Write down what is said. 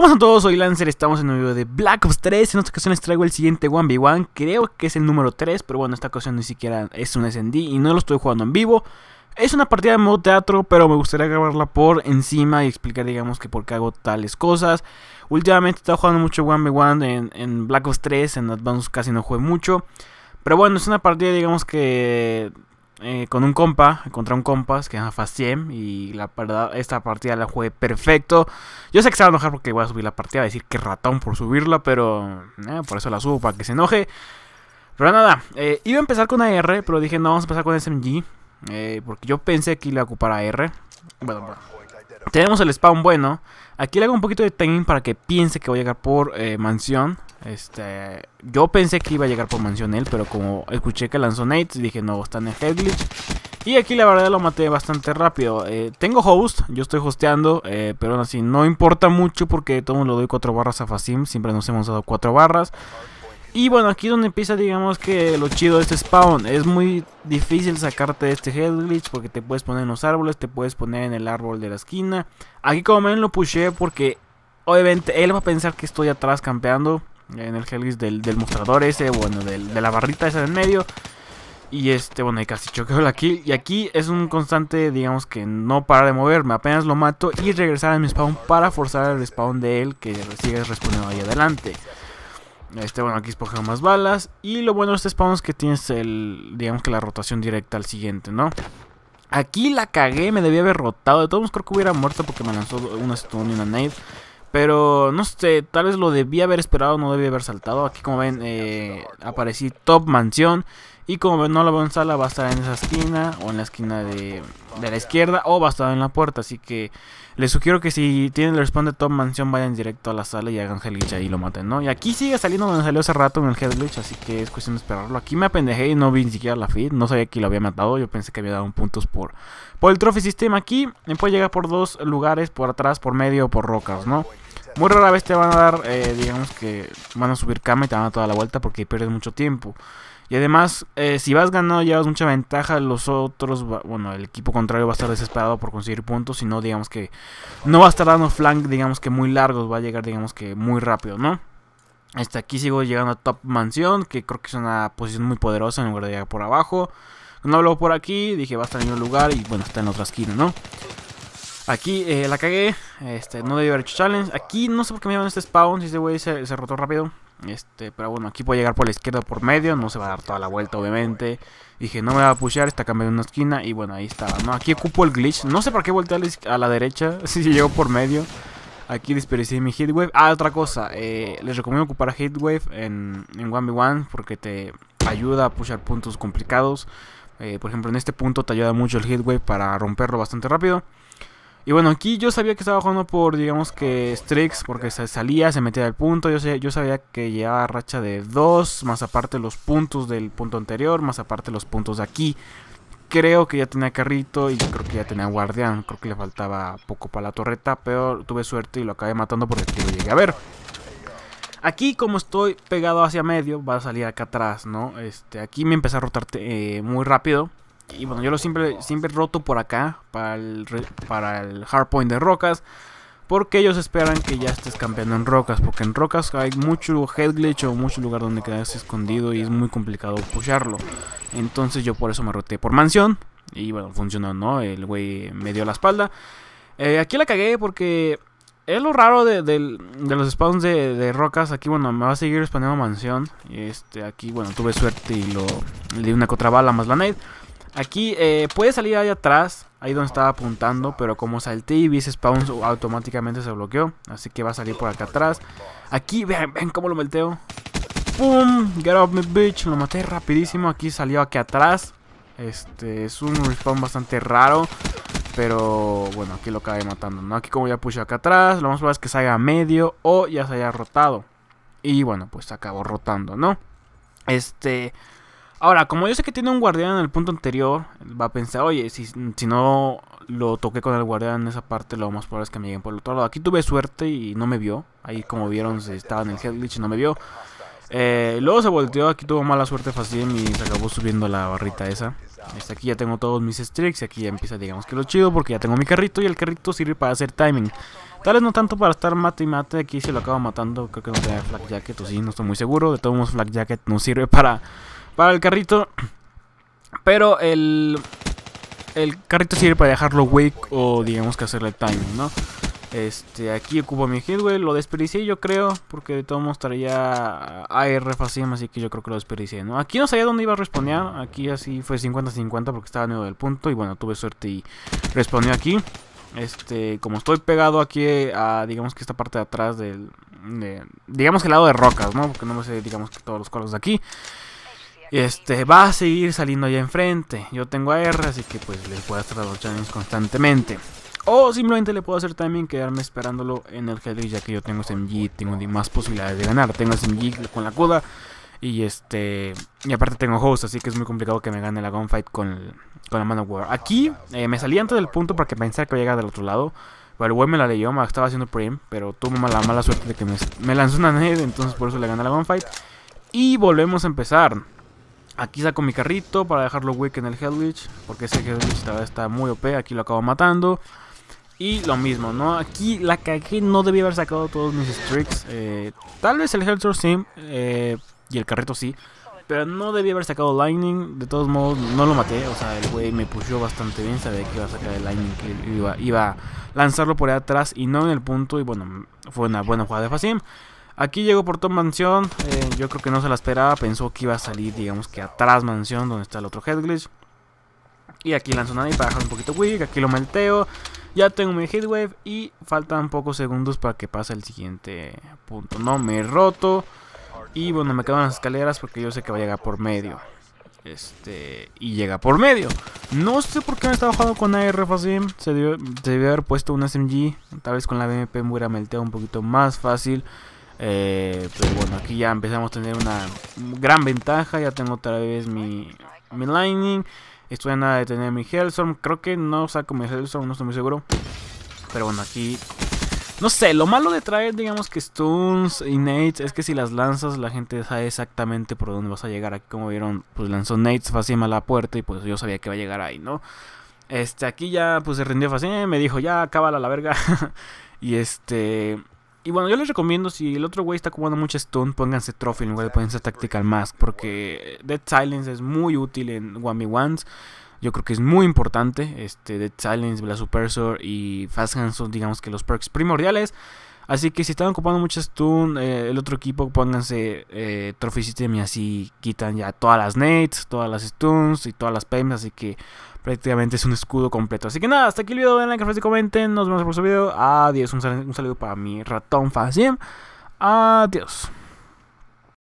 ¿Cómo están todos? Soy Lancer, estamos en un video de Black Ops 3 En esta ocasión les traigo el siguiente 1v1 Creo que es el número 3, pero bueno, esta ocasión ni siquiera es un SND Y no lo estoy jugando en vivo Es una partida de modo teatro, pero me gustaría grabarla por encima Y explicar, digamos, que por qué hago tales cosas Últimamente he estado jugando mucho 1v1 en, Black Ops 3 En Advanced casi no jugué mucho Pero bueno, es una partida, digamos, que eh, con un compa, contra un compas que es llama Y la verdad, esta partida la jugué perfecto. Yo sé que se va a enojar porque voy a subir la partida, a decir que ratón por subirla, pero eh, por eso la subo, para que se enoje. Pero nada, eh, iba a empezar con AR, pero dije no, vamos a empezar con SMG. porque yo pensé que iba a ocupar AR. Bueno, bueno. Tenemos el spawn bueno. Aquí le hago un poquito de timing para que piense que voy a llegar por eh, mansión. Este, yo pensé que iba a llegar por mansión él, pero como escuché que lanzó Nate, dije no, está en el head glitch. Y aquí la verdad lo maté bastante rápido. Eh, tengo host, yo estoy hosteando, eh, pero aún así no importa mucho porque todo lo doy cuatro barras a Facim, siempre nos hemos dado cuatro barras. Y bueno, aquí es donde empieza, digamos que lo chido de este spawn. Es muy difícil sacarte de este head glitch porque te puedes poner en los árboles, te puedes poner en el árbol de la esquina. Aquí como ven lo pusheé porque obviamente él va a pensar que estoy atrás campeando en el head glitch del, mostrador ese, bueno, de la barrita esa del medio. Y este, bueno, y casi choqueo la kill. Y aquí es un constante, digamos que no para de moverme. Apenas lo mato y regresar a mi spawn para forzar el spawn de él que sigue respondiendo ahí adelante. Este, bueno, aquí espojeo más balas. Y lo bueno de este spawn es que tienes el, digamos que la rotación directa al siguiente, ¿no? Aquí la cagué, me debía haber rotado. De todos modos creo que hubiera muerto porque me lanzó una stun y una nade. Pero no sé, tal vez lo debía haber esperado, no debía haber saltado. Aquí como ven, eh, aparecí top mansión. Y como no la veo en sala, va a estar en esa esquina o en la esquina de, la izquierda o va a estar en la puerta. Así que les sugiero que si tienen el respawn de Top Mansión, vayan directo a la sala y hagan glitch ahí y lo maten, ¿no? Y aquí sigue saliendo donde salió hace rato en el head glitch, así que es cuestión de esperarlo. Aquí me apendejé y no vi ni siquiera la feed, no sabía que lo había matado. Yo pensé que había dado puntos por, por el Trophy System. Aquí me puede llegar por dos lugares, por atrás, por medio o por rocas, ¿no? Muy rara vez te van a dar, eh, digamos que van a subir cama y te van a dar toda la vuelta porque pierdes mucho tiempo. Y además, eh, si vas ganando, llevas mucha ventaja. Los otros, bueno, el equipo contrario va a estar desesperado por conseguir puntos. Si no, digamos que no va a estar dando flank, digamos que muy largos. Va a llegar, digamos que muy rápido, ¿no? Hasta este, aquí sigo llegando a Top Mansión, que creo que es una posición muy poderosa en lugar de llegar por abajo. No hablo por aquí, dije va a estar en un lugar y bueno, está en otra esquina, ¿no? Aquí eh, la cagué, este, no debí haber hecho challenge. Aquí no sé por qué me llevan este spawn, si este güey se, se rotó rápido. Este, pero bueno, aquí puedo llegar por la izquierda o por medio, no se va a dar toda la vuelta obviamente. Dije, no me va a pushear, está cambiando una esquina y bueno, ahí está. No, aquí ocupo el glitch, no sé por qué volteé a la derecha, si sí, llego por medio. Aquí desperdicié mi heatwave Ah, otra cosa, eh, les recomiendo ocupar Hitwave en, en 1v1 porque te ayuda a pushar puntos complicados. Eh, por ejemplo, en este punto te ayuda mucho el heatwave para romperlo bastante rápido. Y bueno, aquí yo sabía que estaba jugando por, digamos que streaks, porque se salía, se metía del punto. Yo, sabía, yo sabía que llevaba racha de dos más aparte los puntos del punto anterior, más aparte los puntos de aquí. Creo que ya tenía carrito y creo que ya tenía guardián. Creo que le faltaba poco para la torreta, pero tuve suerte y lo acabé matando porque lo llegué a ver. Aquí como estoy pegado hacia medio, va a salir acá atrás, ¿no? Este, aquí me empecé a rotar eh, muy rápido. Y bueno, yo lo siempre, siempre roto por acá para el, para el hardpoint de rocas. Porque ellos esperan que ya estés campeando en rocas. Porque en rocas hay mucho head glitch o mucho lugar donde quedas escondido y es muy complicado pusharlo. Entonces yo por eso me roté por mansión. Y bueno, funcionó, ¿no? El güey me dio la espalda. Eh, aquí la cagué porque es lo raro de, los spawns de, rocas. Aquí, bueno, me va a seguir expandiendo mansión. Y Este, aquí, bueno, tuve suerte y lo, le di una contrabala más la nade. Aquí eh, puede salir ahí atrás, ahí donde estaba apuntando, pero como salté y vi ese spawn automáticamente se bloqueó. Así que va a salir por acá atrás. Aquí, ven, ven cómo lo melteo. ¡Pum! Get up, me, bitch. Lo maté rapidísimo. Aquí salió aquí atrás. Este es un spawn bastante raro. Pero bueno, aquí lo acabé matando, ¿no? Aquí como ya puse acá atrás, lo más probable es que salga a medio o ya se haya rotado. Y bueno, pues acabó rotando, ¿no? Este, Ahora, como yo sé que tiene un guardián en el punto anterior, va a pensar, oye, si, no lo toqué con el guardián en esa parte, lo más probable es que me lleguen por el otro lado. Aquí tuve suerte y no me vio. Ahí, como vieron, estaba en el head glitch y no me vio. Eh, luego se volteó, aquí tuvo mala suerte fácil y se acabó subiendo la barrita esa. Este, aquí ya tengo todos mis streaks y aquí ya empieza digamos que lo chido porque ya tengo mi carrito y el carrito sirve para hacer timing. Tal vez no tanto para estar mate y mate, aquí se lo acaba matando, creo que no tenía Flak Jacket o sí, no estoy muy seguro. De todos modos Flak Jacket no sirve para para el carrito. Pero el, el carrito sirve para dejarlo wake o digamos que hacerle timing, ¿no? Este, aquí ocupo mi headway Lo desperdicié, yo creo. Porque de todos modos AR fácil, así que yo creo que lo desperdicié, ¿no? Aquí no sabía dónde iba a responder, Aquí así fue 50-50 porque estaba nuevo del punto. Y bueno, tuve suerte y respawné aquí. Este, como estoy pegado aquí a, digamos que esta parte de atrás del. digamos que el lado de rocas, ¿no? Porque no me sé, digamos que todos los cuadros de aquí. Este, va a seguir saliendo allá enfrente. Yo tengo AR, así que pues le puedo hacer los challenges constantemente. O simplemente le puedo hacer también quedarme esperándolo en el Hedrick, ya que yo tengo SMG, tengo más posibilidades de ganar. Tengo SMG con la coda y este. Y aparte tengo host, así que es muy complicado que me gane la gunfight con, la mano War. Aquí eh, me salí antes del punto porque pensé que iba a llegar del otro lado. Pero el me la leyó, me estaba haciendo prim, pero tuvo la mala suerte de que me, me lanzó una ned, entonces por eso le gana la gunfight. Y volvemos a empezar. Aquí saco mi carrito para dejarlo weak en el Hellwitch. Porque ese Hellwitch está muy OP. Aquí lo acabo matando. Y lo mismo, ¿no? Aquí la cagué. No debía haber sacado todos mis tricks. Eh, tal vez el Hellsor sí. Eh, y el carrito sí. Pero no debía haber sacado Lightning. De todos modos, no lo maté. O sea, el güey me pusió bastante bien. Sabía que iba a sacar el Lightning. Que iba, iba a lanzarlo por ahí atrás y no en el punto. Y bueno, fue una buena jugada de Facim. Aquí llegó por top mansión. Eh, yo creo que no se la esperaba. Pensó que iba a salir, digamos que atrás mansión, donde está el otro head glitch Y aquí lanzo nadie para dejar un poquito wick. Aquí lo melteo. Ya tengo mi heatwave. Y faltan pocos segundos para que pase el siguiente punto. No me he roto. Y bueno, me en las escaleras porque yo sé que va a llegar por medio. Este. Y llega por medio. No sé por qué me estaba jugando con AR fácil. Se se debió haber puesto un SMG. Tal vez con la BMP me hubiera melteado un poquito más fácil. Eh, pero pues bueno, aquí ya empezamos a tener una gran ventaja. Ya tengo otra vez mi, Lightning. Estoy en nada de tener mi Hellstorm. Creo que no saco mi Hellstorm, no estoy muy seguro. Pero bueno, aquí... No sé, lo malo de traer, digamos que Stones y Nates es que si las lanzas la gente sabe exactamente por dónde vas a llegar. Aquí como vieron, pues lanzó Nades fácil a la puerta y pues yo sabía que iba a llegar ahí, ¿no? Este, aquí ya pues se rindió fácil. Eh, me dijo ya, cábala la verga. y este... Y bueno, yo les recomiendo, si el otro güey está jugando mucho stun, pónganse Trophy en lugar de ponerse Tactical Mask, porque Dead Silence es muy útil en 1 v 1 Yo creo que es muy importante, este, Dead Silence, Blast Supersor y Fast Hands son digamos que los perks primordiales. Así que si están ocupando muchas stun, eh, el otro equipo, pónganse eh, Trophy System y así quitan ya todas las nades, todas las stuns y todas las PEMs. Así que prácticamente es un escudo completo. Así que nada, hasta aquí el video. Denle like, y comenten. Nos vemos en el próximo video. Adiós. Un, saludo para mi ratón fácil. Adiós.